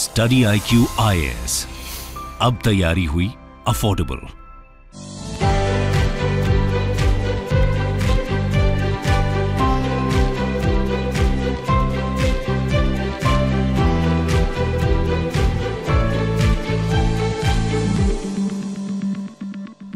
Study I Q I S अब तैयारी हुई अफोर्डेबल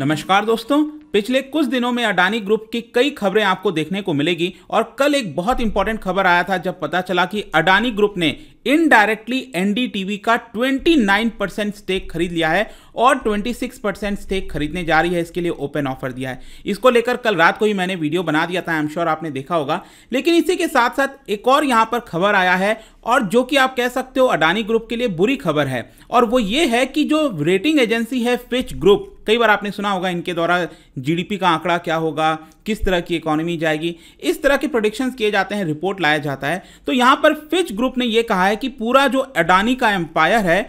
नमस्कार दोस्तों पिछले कुछ दिनों में अडानी ग्रुप की कई खबरें आपको देखने को मिलेगी और कल एक बहुत इंपॉर्टेंट खबर आया था जब पता चला कि अडानी ग्रुप ने इनडायरेक्टली एनडीटीवी का 29 परसेंट स्टेक खरीद लिया है और 26 परसेंट स्टेक खरीदने जा रही है इसके लिए ओपन ऑफर दिया है इसको लेकर कल रात को ही मैंने वीडियो बना दिया था आई एम श्योर आपने देखा होगा लेकिन इसी के साथ साथ एक और यहां पर खबर आया है और जो कि आप कह सकते हो अडानी ग्रुप के लिए बुरी खबर है और वो ये है कि जो रेटिंग एजेंसी है फिच ग्रुप कई बार आपने सुना होगा इनके द्वारा जीडीपी का आंकड़ा क्या होगा किस तरह की इकोनॉमी जाएगी इस तरह के प्रोडिक्शंस किए जाते हैं रिपोर्ट लाया जाता है तो यहाँ पर फिच ग्रुप ने यह कहा है कि पूरा जो अडानी का एम्पायर है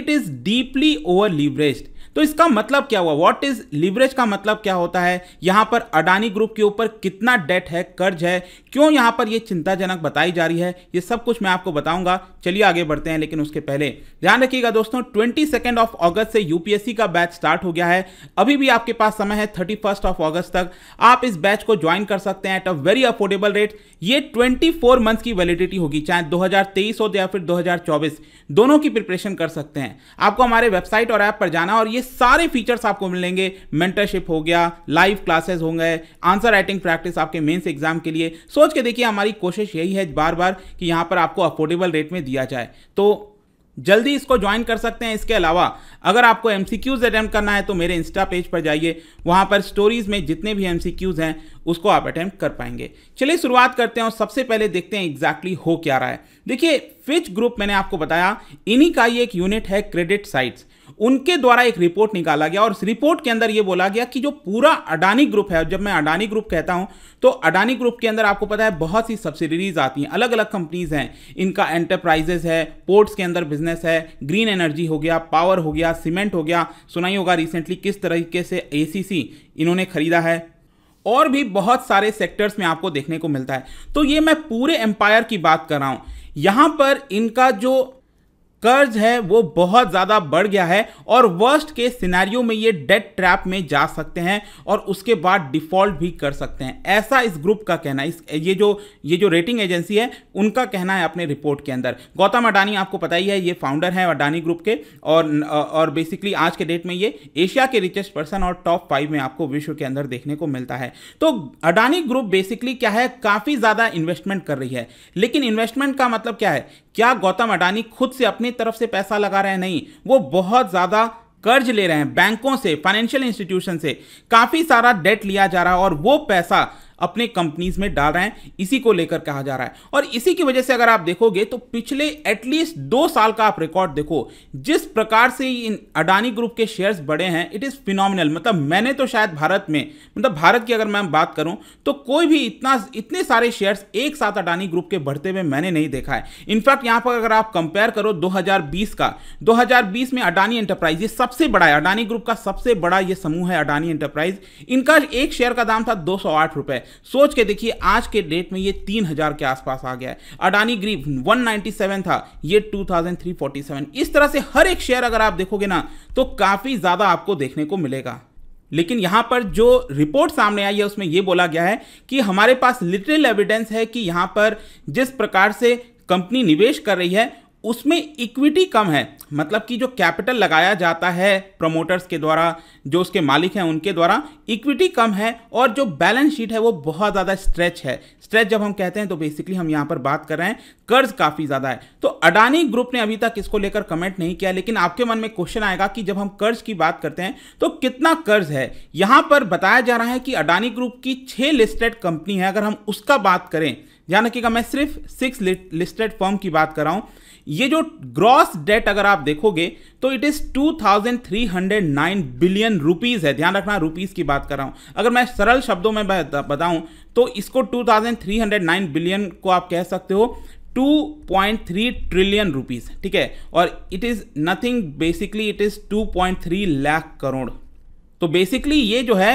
it is deeply over leveraged तो इसका मतलब क्या हुआ व्हाट इज लिवरेज का मतलब क्या होता है यहां पर अडानी ग्रुप के ऊपर कितना डेट है कर्ज है क्यों यहां पर यह चिंताजनक बताई जा रही है यह सब कुछ मैं आपको बताऊंगा चलिए आगे बढ़ते हैं लेकिन उसके पहले ध्यान रखिएगा दोस्तों ट्वेंटी सेकेंड ऑफ ऑगस्ट से यूपीएससी का बैच स्टार्ट हो गया है अभी भी आपके पास समय है थर्टी फर्स्ट ऑफ ऑगस्ट तक आप इस बैच को ज्वाइन कर सकते हैं at a very affordable rate ये ट्वेंटी फोर मंथ्स की वैलिडिटी होगी चाहे दो हो या फिर दो दोनों की प्रिपरेशन कर सकते हैं आपको हमारे वेबसाइट और ऐप पर जाना और ये सारे फीचर्स आपको मिलेंगे मेंटरशिप हो गया लाइव क्लासेस गए आंसर राइटिंग प्रैक्टिस आपके मेंस एग्जाम के लिए सोच के देखिए हमारी कोशिश यही है बार बार कि यहाँ पर आपको अफोर्डेबल रेट में दिया जाए तो जल्दी इसको ज्वाइन कर सकते हैं इसके अलावा अगर आपको एम सी करना है तो मेरे इंस्टा पेज पर जाइए वहाँ पर स्टोरीज में जितने भी एम हैं उसको आप अटैम्प्ट कर पाएंगे चलिए शुरुआत करते हैं और सबसे पहले देखते हैं एग्जैक्टली exactly हो क्या रहा है देखिए फिच ग्रुप मैंने आपको बताया इन्हीं का ये एक यूनिट है क्रेडिट साइट्स उनके द्वारा एक रिपोर्ट निकाला गया और इस रिपोर्ट के अंदर यह बोला गया कि जो पूरा अडानी ग्रुप है जब मैं अडानी ग्रुप कहता हूं तो अडानी ग्रुप के अंदर आपको पता है बहुत सी सब्सिडरीज आती हैं अलग अलग कंपनीज हैं इनका एंटरप्राइजेस है पोर्ट्स के अंदर बिजनेस है ग्रीन एनर्जी हो गया पावर हो गया सीमेंट हो गया सुनाई होगा रिसेंटली किस तरीके से ए इन्होंने खरीदा है और भी बहुत सारे सेक्टर्स में आपको देखने को मिलता है तो ये मैं पूरे एम्पायर की बात कर रहा हूं यहां पर इनका जो कर्ज है वो बहुत ज़्यादा बढ़ गया है और वर्स्ट के सिनेरियो में ये डेट ट्रैप में जा सकते हैं और उसके बाद डिफॉल्ट भी कर सकते हैं ऐसा इस ग्रुप का कहना इस ये जो ये जो रेटिंग एजेंसी है उनका कहना है अपने रिपोर्ट के अंदर गौतम अडानी आपको पता ही है ये फाउंडर हैं अडानी ग्रुप के और और बेसिकली आज के डेट में ये एशिया के रिचेस्ट पर्सन और टॉप फाइव में आपको विश्व के अंदर देखने को मिलता है तो अडानी ग्रुप बेसिकली क्या है काफ़ी ज़्यादा इन्वेस्टमेंट कर रही है लेकिन इन्वेस्टमेंट का मतलब क्या है क्या गौतम अडानी खुद से अपनी तरफ से पैसा लगा रहे हैं नहीं वो बहुत ज़्यादा कर्ज ले रहे हैं बैंकों से फाइनेंशियल इंस्टीट्यूशन से काफ़ी सारा डेट लिया जा रहा है और वो पैसा अपने कंपनीज में डाल रहे हैं इसी को लेकर कहा जा रहा है और इसी की वजह से अगर आप देखोगे तो पिछले एटलीस्ट दो साल का आप रिकॉर्ड देखो जिस प्रकार से इन अडानी ग्रुप के शेयर्स बढ़े हैं इट इज़ फिनोमिनल मतलब मैंने तो शायद भारत में मतलब भारत की अगर मैं बात करूं तो कोई भी इतना इतने सारे शेयर्स एक साथ अडानी ग्रुप के बढ़ते हुए मैंने नहीं देखा है इनफैक्ट यहां पर अगर आप कंपेयर करो दो का दो में अडानी एंटरप्राइज ये सबसे बड़ा है अडानी ग्रुप का सबसे बड़ा ये समूह है अडानी एंटरप्राइज इनका एक शेयर का दाम था दो रुपए सोच के देखिए आज के डेट में ये तीन हजार के आसपास आ गया है अडानी ग्रीप 197 था ये 2347 इस तरह से हर एक शेयर अगर आप देखोगे ना तो काफी ज्यादा आपको देखने को मिलेगा लेकिन यहां पर जो रिपोर्ट सामने आई है उसमें यह बोला गया है कि हमारे पास लिटिल एविडेंस है कि यहां पर जिस प्रकार से कंपनी निवेश कर रही है उसमें इक्विटी कम है मतलब कि जो कैपिटल लगाया जाता है प्रमोटर्स के द्वारा जो उसके मालिक हैं उनके द्वारा इक्विटी कम है और जो बैलेंस शीट है वो बहुत ज़्यादा स्ट्रेच है स्ट्रेच जब हम कहते हैं तो बेसिकली हम यहाँ पर बात कर रहे हैं कर्ज काफ़ी ज़्यादा है तो अडानी ग्रुप ने अभी तक इसको लेकर कमेंट नहीं किया लेकिन आपके मन में क्वेश्चन आएगा कि जब हम कर्ज की बात करते हैं तो कितना कर्ज है यहाँ पर बताया जा रहा है कि अडानी ग्रुप की छः लिस्टेड कंपनी है अगर हम उसका बात करें यानी कि मैं सिर्फ सिक्स लिस्टेड फॉर्म की बात कर रहा हूँ ये जो ग्रॉस डेट अगर आप देखोगे तो इट इज 2309 बिलियन रुपीस है ध्यान रखना रुपीस की बात कर रहा हूं अगर मैं सरल शब्दों में बताऊं तो इसको 2309 बिलियन को आप कह सकते हो 2.3 ट्रिलियन रुपीस ठीक है और it is nothing basically it is 2.3 lakh crore तो बेसिकली ये जो है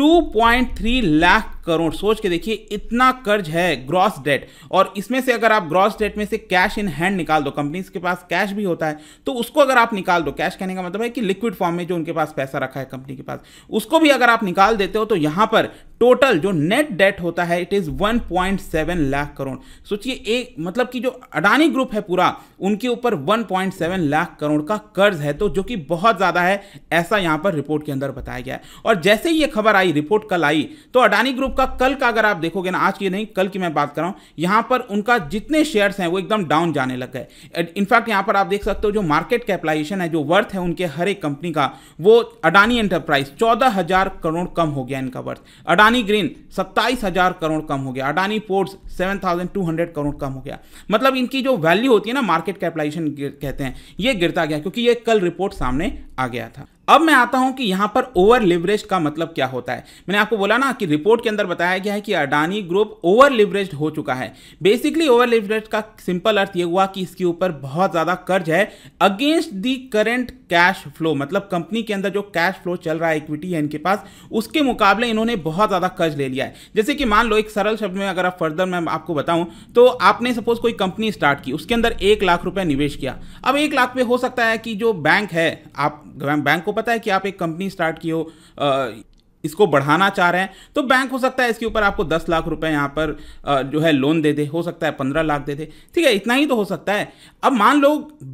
2.3 लाख करोड़ सोच के देखिए इतना कर्ज है ग्रॉस डेट और इसमें से अगर आप ग्रॉस डेट में से कैश इन हैंड निकाल दो कंपनीज के पास कैश भी होता है तो उसको अगर आप निकाल दो कैश कहने का मतलब है कि लिक्विड फॉर्म में जो उनके पास पैसा रखा है कंपनी के पास उसको भी अगर आप निकाल देते हो तो यहां पर टोटल जो नेट डेट होता है इट इज 1.7 लाख करोड़ सोचिए एक मतलब कि जो अडानी ग्रुप है पूरा उनके ऊपर 1.7 लाख करोड़ का कर्ज है तो जो कि बहुत ज्यादा है ऐसा यहां पर रिपोर्ट के अंदर बताया गया है और जैसे ही ये खबर आई रिपोर्ट कल आई तो अडानी ग्रुप ग्रुप का कल का अगर आप देखोगे ना आज की नहीं कल की मैं बात कर रहा हूं यहां पर उनका जितने शेयर्स हैं वो एकदम डाउन जाने लग गए इनफैक्ट यहां पर आप देख सकते हो जो मार्केट कैपिटलाइजेशन है जो वर्थ है उनके हर एक कंपनी का वो अडानी एंटरप्राइज चौदह करोड़ कम हो गया इनका वर्थ अडानी ग्रीन सत्ताईस करोड़ कम हो गया अडानी पोर्ट्स सेवन करोड़ कम हो गया मतलब इनकी जो वैल्यू होती है ना मार्केट कैपिटलाइजेशन कहते हैं ये गिरता गया क्योंकि ये कल रिपोर्ट सामने आ गया था अब मैं आता हूं कि यहां पर ओवर लिवरेज का मतलब क्या होता है मैंने आपको बोला ना कि रिपोर्ट के अंदर बताया गया है कि अडानी ग्रुप ओवर लिवरेज हो चुका है बेसिकली ओवर लिवरेज का सिंपल अर्थ यह हुआ कि इसके ऊपर बहुत ज्यादा कर्ज है against the current cash flow मतलब कंपनी के अंदर जो कैश फ्लो चल रहा है इक्विटी है इनके पास उसके मुकाबले इन्होंने बहुत ज्यादा कर्ज ले लिया है जैसे कि मान लो एक सरल शब्द में अगर आप फर्दर मैं आपको बताऊं तो आपने सपोज कोई कंपनी स्टार्ट की उसके अंदर एक लाख रुपया निवेश किया अब एक लाख पे हो सकता है कि जो बैंक है आप बैंक को पता है कि आप एक कंपनी स्टार्ट की हो इसको बढ़ाना चाह रहे हैं तो बैंक हो सकता है इसके ऊपर आपको दस लाख रुपए यहाँ पर जो है लोन दे दे हो सकता है पंद्रह लाख दे दे ठीक है इतना ही तो हो सकता है अब मान लो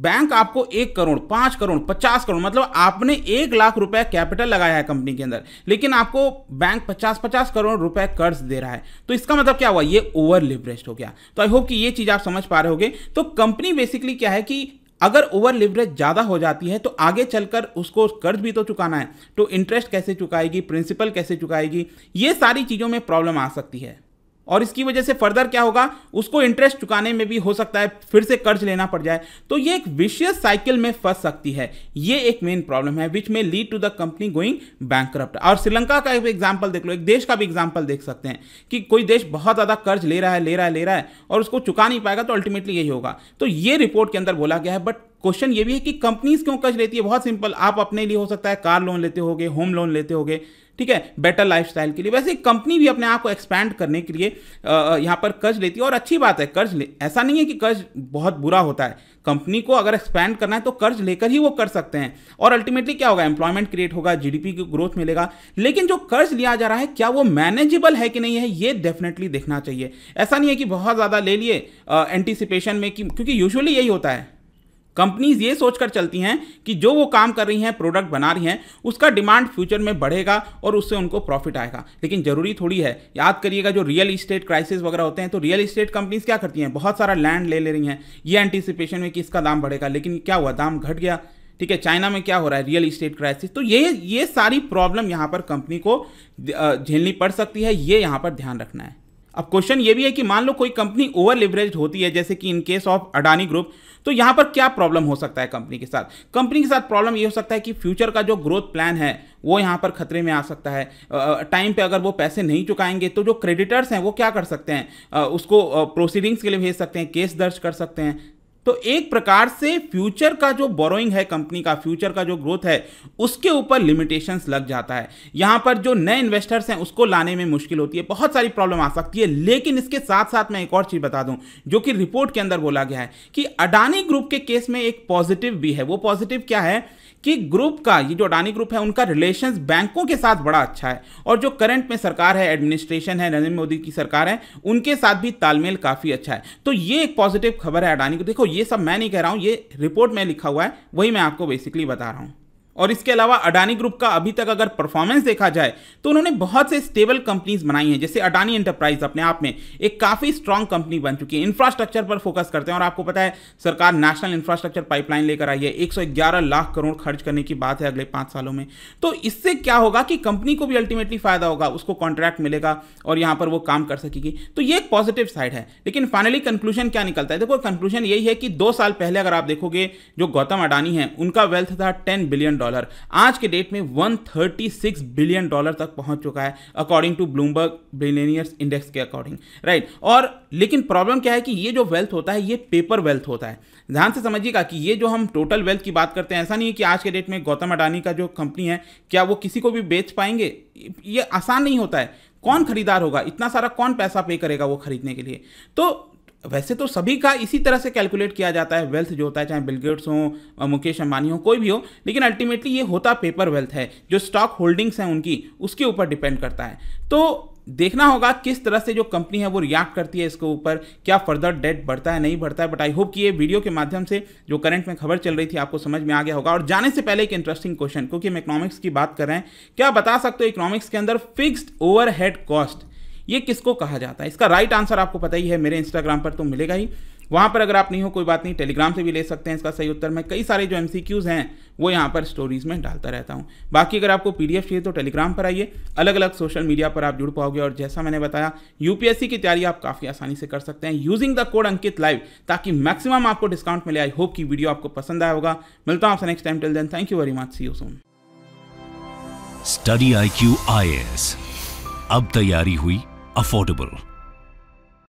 बैंक आपको एक करोड़ पाँच करोड़ पचास करोड़ मतलब आपने एक लाख रुपए कैपिटल लगाया है कंपनी के अंदर लेकिन आपको बैंक पचास पचास करोड़ रुपए कर्ज दे रहा है तो इसका मतलब क्या हुआ ये ओवर लिवरेज हो गया तो आई होप कि ये चीज़ आप समझ पा रहे होगे तो कंपनी बेसिकली क्या है कि अगर ओवर लिवरेज ज़्यादा हो जाती है तो आगे चलकर उसको कर्ज भी तो चुकाना है तो इंटरेस्ट कैसे चुकाएगी प्रिंसिपल कैसे चुकाएगी ये सारी चीज़ों में प्रॉब्लम आ सकती है और इसकी वजह से फर्दर क्या होगा उसको इंटरेस्ट चुकाने में भी हो सकता है फिर से कर्ज लेना पड़ जाए तो ये एक विशियस साइकिल में फंस सकती है ये एक मेन प्रॉब्लम है विच में lead to the company going bank और श्रीलंका का एग्जाम्पल देख लो एक देश का भी एग्जाम्पल देख सकते हैं कि कोई देश बहुत ज़्यादा कर्ज ले रहा है ले रहा है ले रहा है और उसको चुका नहीं पाएगा तो अल्टीमेटली यही होगा तो ये रिपोर्ट के अंदर बोला गया है बट क्वेश्चन ये भी है कि कंपनीज क्यों कर्ज लेती है बहुत सिंपल आप अपने लिए हो सकता है कार लोन लेते होगे होम लोन लेते होगे ठीक है बेटर लाइफ के लिए वैसे कंपनी भी अपने आप को एक्सपैंड करने के लिए यहाँ पर कर्ज लेती है और अच्छी बात है कर्ज ले ऐसा नहीं है कि कर्ज बहुत बुरा होता है कंपनी को अगर एक्सपैंड करना है तो कर्ज लेकर ही वो कर सकते हैं और अल्टीमेटली क्या होगा एम्प्लॉयमेंट क्रिएट होगा जीडीपी की ग्रोथ मिलेगा लेकिन जो कर्ज लिया जा रहा है क्या वो मैनेजेबल है कि नहीं है ये डेफिनेटली देखना चाहिए ऐसा नहीं है कि बहुत ज़्यादा ले लिए एंटिसिपेशन में कि क्योंकि यूजुअली यही होता है कंपनीज ये सोचकर चलती हैं कि जो वो काम कर रही हैं प्रोडक्ट बना रही हैं उसका डिमांड फ्यूचर में बढ़ेगा और उससे उनको प्रॉफिट आएगा लेकिन जरूरी थोड़ी है याद करिएगा जो रियल इस्टेट क्राइसिस वगैरह होते हैं तो रियल इस्टेट कंपनीज क्या करती हैं बहुत सारा लैंड ले ले रही हैं ये एंटिसिपेशन में कि इसका दाम बढ़ेगा लेकिन क्या हुआ दाम घट गया ठीक है चाइना में क्या हो रहा है रियल इस्टेट क्राइसिस तो ये ये सारी प्रॉब्लम यहाँ पर कंपनी को झेलनी पड़ सकती है ये यहाँ पर ध्यान रखना है अब क्वेश्चन ये भी है कि मान लो कोई कंपनी ओवर लिवरेज होती है जैसे कि in case of Adani group तो यहाँ पर क्या प्रॉब्लम हो सकता है कंपनी के साथ कंपनी के साथ प्रॉब्लम ये हो सकता है कि फ्यूचर का जो ग्रोथ प्लान है वो यहाँ पर खतरे में आ सकता है टाइम पे अगर वो पैसे नहीं चुकाएंगे तो जो क्रेडिटर्स हैं वो क्या कर सकते हैं उसको प्रोसीडिंग्स के लिए भेज सकते हैं केस दर्ज कर सकते हैं तो एक प्रकार से फ्यूचर का जो बोरोइंग है कंपनी का फ्यूचर का जो ग्रोथ है उसके ऊपर लिमिटेशंस लग जाता है यहां पर जो नए इन्वेस्टर्स हैं उसको लाने में मुश्किल होती है बहुत सारी प्रॉब्लम आ सकती है लेकिन इसके साथ साथ मैं एक और चीज बता दूं जो कि रिपोर्ट के अंदर बोला गया है कि अडानी ग्रुप के केस में एक पॉजिटिव भी है वो पॉजिटिव क्या है कि ग्रुप का ये जो अडानी ग्रुप है उनका रिलेशंस बैंकों के साथ बड़ा अच्छा है और जो करंट में सरकार है एडमिनिस्ट्रेशन है नरेंद्र मोदी की सरकार है उनके साथ भी तालमेल काफ़ी अच्छा है तो ये एक पॉजिटिव खबर है अडानी को देखो ये सब मैं नहीं कह रहा हूँ ये रिपोर्ट में लिखा हुआ है वही मैं आपको बेसिकली बता रहा हूँ और इसके अलावा अडानी ग्रुप का अभी तक अगर परफॉर्मेंस देखा जाए तो उन्होंने बहुत से स्टेबल कंपनीज बनाई हैं जैसे अडानी एंटरप्राइज अपने आप में एक काफ़ी स्ट्रांग कंपनी बन चुकी है इंफ्रास्ट्रक्चर पर फोकस करते हैं और आपको पता है सरकार नेशनल इंफ्रास्ट्रक्चर पाइपलाइन लेकर आई है एक लाख करोड़ खर्च करने की बात है अगले पाँच सालों में तो इससे क्या होगा कि कंपनी को भी अल्टीमेटली फ़ायदा होगा उसको कॉन्ट्रैक्ट मिलेगा और यहाँ पर वो काम कर सकेगी तो ये एक पॉजिटिव साइड है लेकिन फाइनली कंक्लूजन क्या निकलता है देखो कंक्लूजन यही है कि दो साल पहले अगर आप देखोगे जो गौतम अडानी है उनका वेल्थ था टेन बिलियन डॉलर आज के डेट में 136 बिलियन डॉलर तक पहुंच चुका है according to Bloomberg billionaires index के अकॉर्डिंग राइट right. और लेकिन प्रॉब्लम क्या है कि ये जो वेल्थ होता है ये पेपर वेल्थ होता है ध्यान से समझिएगा कि ये जो हम टोटल वेल्थ की बात करते हैं ऐसा नहीं है कि आज के डेट में गौतम अडानी का जो कंपनी है क्या वो किसी को भी बेच पाएंगे ये आसान नहीं होता है कौन खरीदार होगा इतना सारा कौन पैसा पे करेगा वो खरीदने के लिए तो वैसे तो सभी का इसी तरह से कैलकुलेट किया जाता है वेल्थ जो होता है चाहे बिलगेट्स हो मुकेश अंबानी हो कोई भी हो लेकिन अल्टीमेटली ये होता पेपर वेल्थ है जो स्टॉक होल्डिंग्स हैं उनकी उसके ऊपर डिपेंड करता है तो देखना होगा किस तरह से जो कंपनी है वो रिएक्ट करती है इसके ऊपर क्या फर्दर डेट बढ़ता है नहीं बढ़ता है बट आई होप कि ये वीडियो के माध्यम से जो करंट में खबर चल रही थी आपको समझ में आ गया होगा और जाने से पहले एक इंटरेस्टिंग क्वेश्चन क्योंकि हम इकोनॉमिक्स की बात कर रहे हैं क्या बता सकते हो इकोनॉमिक्स के अंदर फिक्स्ड ओवरहेड कॉस्ट ये किसको कहा जाता है इसका राइट आंसर आपको पता ही है मेरे इंस्टाग्राम पर तो मिलेगा ही वहाँ पर अगर आप नहीं हो कोई बात नहीं टेलीग्राम से भी ले सकते हैं इसका सही उत्तर मैं कई सारे जो एम हैं वो यहाँ पर स्टोरीज में डालता रहता हूँ बाकी अगर आपको पी चाहिए तो टेलीग्राम पर आइए अलग अलग सोशल मीडिया पर आप जुड़ पाओगे और जैसा मैंने बताया यूपीएससी की तैयारी आप काफ़ी आसानी से कर सकते हैं using the code Ankit live ताकि मैक्सिमम आपको डिस्काउंट मिले आई होप की वीडियो आपको पसंद आया होगा मिलता हूँ आपसे next time till then thank you very much see you soon study I Q I S अब तैयारी हुई affordable.